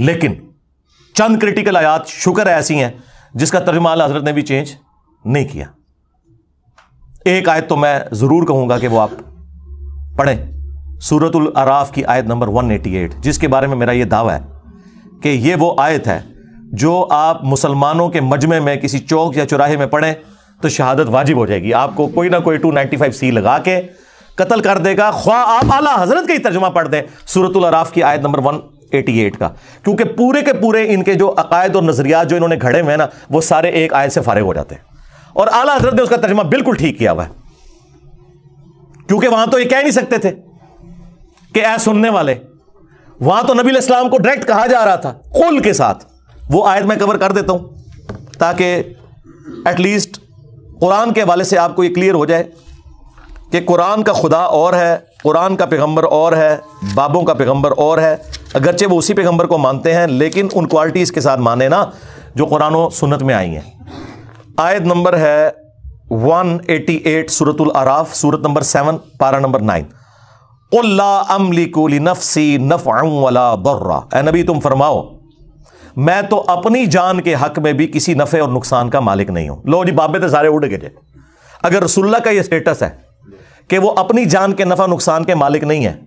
लेकिन चंद क्रिटिकल आयात शुक्र ऐसी हैं जिसका तर्जमाल हजरत ने भी चेंज नहीं किया एक आयत तो मैं ज़रूर कहूंगा कि वो आप पढ़ें सूरतुल अराफ की आयत नंबर 188 जिसके बारे में मेरा ये दावा है कि ये वो आयत है जो आप मुसलमानों के मजमे में किसी चौक या चौराहे में पढ़ें तो शहादत वाजिब हो जाएगी आपको कोई ना कोई 295 सी लगा के कत्ल कर देगा ख्वा आप आला हजरत का ही तर्जुमा पढ़ दें सूरतुल अराफ की आयत नंबर वन 88 का क्योंकि पूरे के पूरे इनके जो अकायद और नजरियात जो इन्होंने घड़े हुए हैं ना वो सारे एक आयत से फारिग हो जाते हैं और आला हजरत ने उसका तर्जमा बिल्कुल ठीक किया हुआ है क्योंकि वहां तो ये कह नहीं सकते थे कि ऐ सुनने वाले वहां तो नबी इस्लाम को डायरेक्ट कहा जा रहा था कुल के साथ वो आयत मैं कवर कर देता हूं ताकि एटलीस्ट कुरान के हवाले से आपको ये क्लियर हो जाए कि कुरान का खुदा और है कुरान का पैगंबर और है बाबों का पैगंबर और है अगरचे वो उसी पैगंबर को मानते हैं लेकिन उन क्वालिटीज़ के साथ माने ना जो कुरान सुनत में आई हैं आयत नंबर है 188 सूरतुल आराफ सूरत नंबर सेवन पारा नंबर नाइन अमली नफसी नफ़ बर्रा ए नबी तुम फरमाओ मैं तो अपनी जान के हक में भी किसी नफ़े और नुकसान का मालिक नहीं हूं लो जी बाबे तो सारे उड़ गए अगर रसुल्ला का ये स्टेटस है कि वो अपनी जान के नफ़ा नुकसान के मालिक नहीं है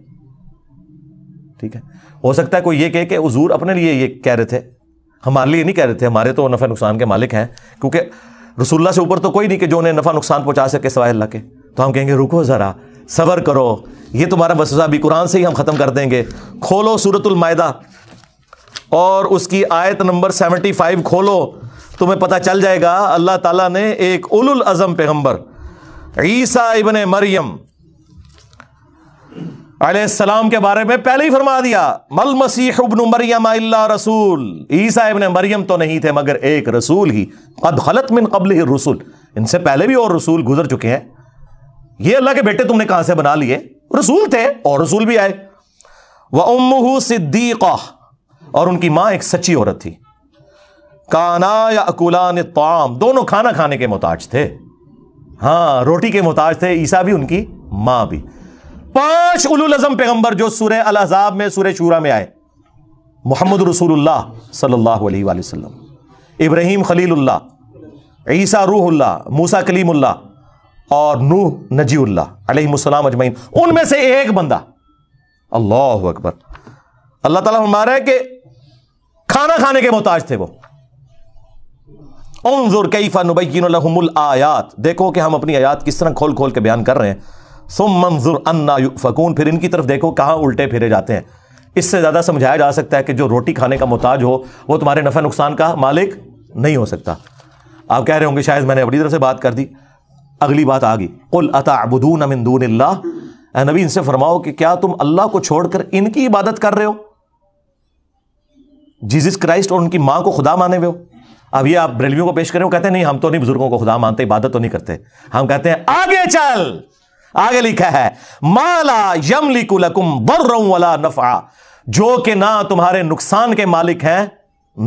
ठीक है हो सकता है कोई ये कहे कि हजूर अपने लिए ये कह रहे थे हमारे लिए नहीं कह रहे थे हमारे तो नफ़ा नुकसान के मालिक हैं क्योंकि रसुल्ला से ऊपर तो कोई नहीं कि जो उन्हें नफ़ा नुकसान पहुँचा सके सवाए अल्लाह के तो हम कहेंगे रुको ज़रा सबर करो ये तुम्हारा वसा भी कुरान से ही हम ख़त्म कर देंगे खोलो सूरतुलमायदा और उसकी आयत नंबर सेवेंटी फाइव खोलो तुम्हें पता चल जाएगा अल्लाह ताला ने एक उलुल अज़म पैगम्बर ईसा इबन मरियम सलाम के बारे में पहले ही फरमा दिया मल मसीह इब्न मरियम रसूल ईसा इबन मरियम तो नहीं थे मगर एक रसूल ही कद खलत मिन कबल ही रसूल इनसे पहले भी और रसूल गुजर चुके हैं ये अल्लाह के बेटे तुमने कहां से बना लिए रसूल थे और रसूल भी आए वह उम्मू सिद्दीक़ा और उनकी माँ एक सच्ची औरत थी काना या अकुलान ताम दोनों खाना खाने के मोहताज थे हाँ रोटी के मोहताज थे ईसा भी उनकी माँ भी पांच उलूल अजम पैगंबर जो सूर्य अल अजाब में सूर्य शूरा में आए मोहम्मद रसूलुल्लाह सल्लल्लाहु अलैहि वसल्लम इब्राहिम खलीलुल्लाह ईसा रूहुल्लाह मूसा कलीमुल्लाह और नूह नजीउल्लाह अजमैन उनमें से एक बंदा अल्लाह अकबर अल्लाह ताला हमारा है कि खाना खाने के मोहताज थे वो कई कैफा नुबैन आयात देखो कि हम अपनी आयात किस तरह खोल खोल के बयान कर रहे हैं सुम मंजूर अन्ना फ़कून फिर इनकी तरफ देखो कहाँ उल्टे फिरे जाते हैं इससे ज़्यादा समझाया जा सकता है कि जो रोटी खाने का मोहताज हो वो तुम्हारे नफ़ा नुकसान का मालिक नहीं हो सकता आप कह रहे होंगे शायद मैंने अपनी तरफ से बात कर दी अगली बात आ गई कुल अताबून अमिंदून नबी इनसे फरमाओ कि क्या तुम अल्लाह को छोड़कर इनकी इबादत कर रहे हो जीजस क्राइस्ट और उनकी माँ को खुदा माने हुए हो अब ये आप ब्रेलवियों को पेश करें वो कहते हैं नहीं हम तो नहीं बुजुर्गों को खुदा मानते इबादत तो नहीं करते हम कहते हैं आगे चल आगे लिखा है माला यमलिकु लकुम बर्रम वाला नफा जो कि ना तुम्हारे नुकसान के मालिक हैं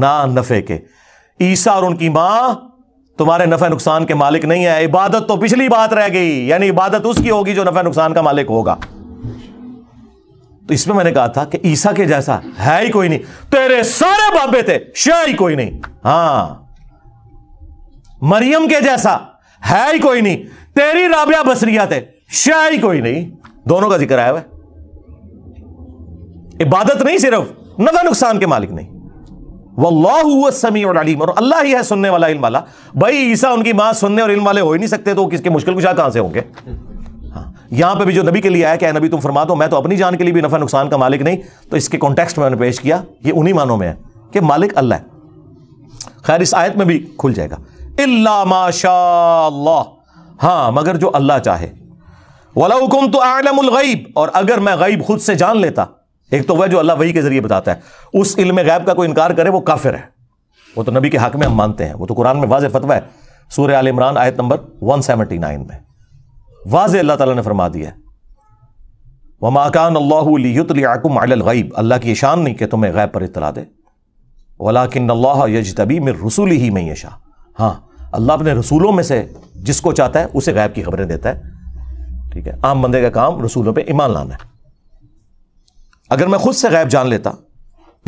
ना नफे के ईसा और उनकी मां तुम्हारे नफे नुकसान के मालिक नहीं है इबादत तो पिछली बात रह गई यानी इबादत उसकी होगी जो नफे नुकसान का मालिक होगा तो इसमें मैंने कहा था कि ईसा के जैसा है ही कोई नहीं तेरे सारे बाबे थे शाह ही कोई नहीं हां मरियम के जैसा है ही कोई नहीं तेरी राबिया बसरिया थे शाही कोई नहीं दोनों का जिक्र आया हुआ इबादत नहीं सिर्फ नफा नुकसान के मालिक नहीं वल्लाह समी और अलीम और अल्लाह ही है सुनने वाला इल्म वाला भाई ईसा उनकी मां सुनने और इल्म वाले हो ही नहीं सकते तो किसके मुश्किल कुछ कहां से होंगे हाँ यहां पे भी जो नबी के लिए आया क्या नबी तुम फरमा दो मैं तो अपनी जान के लिए भी नफा नुकसान का मालिक नहीं तो इसके कॉन्टेक्स्ट में उन्होंने पेश किया ये उन्हीं मानों में है कि मालिक अल्लाह खैर इस आयत में भी खुल जाएगा इल्ला माशा हाँ मगर जो अल्लाह चाहे वालाकुम तो आलमुल गईब और अगर मैं गईब खुद से जान लेता एक तो वह जो अल्लाह वही के जरिए बताता है उस इल्म गैब का कोई इनकार करे वो काफिर है वो तो नबी के हक में हम मानते हैं वो तो कुरान में वाज फतवा है सूर्य आल इमरान आयत नंबर 179 में वाज अल्लाह ताला ने फरमा दिया माकान अल्लाहकुम गईब अल्लाह की शान नहीं कि तुम्हें गैब पर इतला दे वलाकिन अल्लाह यज तबी में रसूल ही में यशा हाँ अल्लाह अपने रसूलों में से जिसको चाहता है उसे गैब की खबरें देता है ठीक है आम बंदे का काम रसूलों पर ईमान लाना है अगर मैं खुद से गैब जान लेता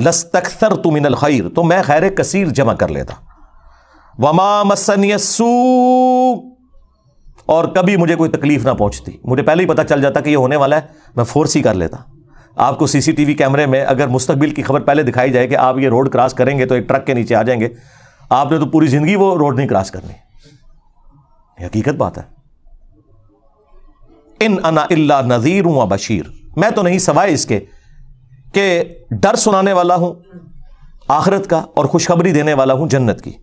लस्तखर तु मिनल खैर तो मैं खैर कसीर जमा कर लेता वमा मसनयसू और कभी मुझे कोई तकलीफ ना पहुंचती मुझे पहले ही पता चल जाता कि ये होने वाला है मैं फोर्स ही कर लेता आपको सीसीटीवी कैमरे में अगर मुस्तबिल की खबर पहले दिखाई जाए कि आप ये रोड क्रॉस करेंगे तो एक ट्रक के नीचे आ जाएंगे आपने तो पूरी ज़िंदगी वो रोड नहीं क्रॉस करनी हकीकत बात है इन अना इल्ला नज़ीर व बशीर मैं तो नहीं सवाए इसके कि डर सुनाने वाला हूँ आखरत का और खुशखबरी देने वाला हूँ जन्नत की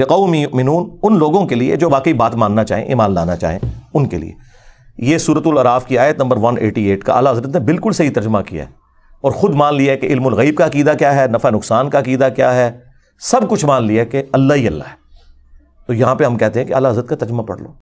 लकौमी मिनून उन लोगों के लिए जो बाकी बात मानना चाहें ईमान लाना चाहें उनके लिए ये सूरतलराफ़ की आयत नंबर 188 का आला हजरत ने बिल्कुल सही तर्जमा किया है और ख़ुद मान लिया है कि इल्मगैब का कीदा क्या है नफ़ा नुकसान का कीदा क्या है सब कुछ मान लिया कि अल्लाह ही अल्लाह है तो यहाँ पर हम कहते हैं कि अला हजरत का तर्जमा पढ़ लो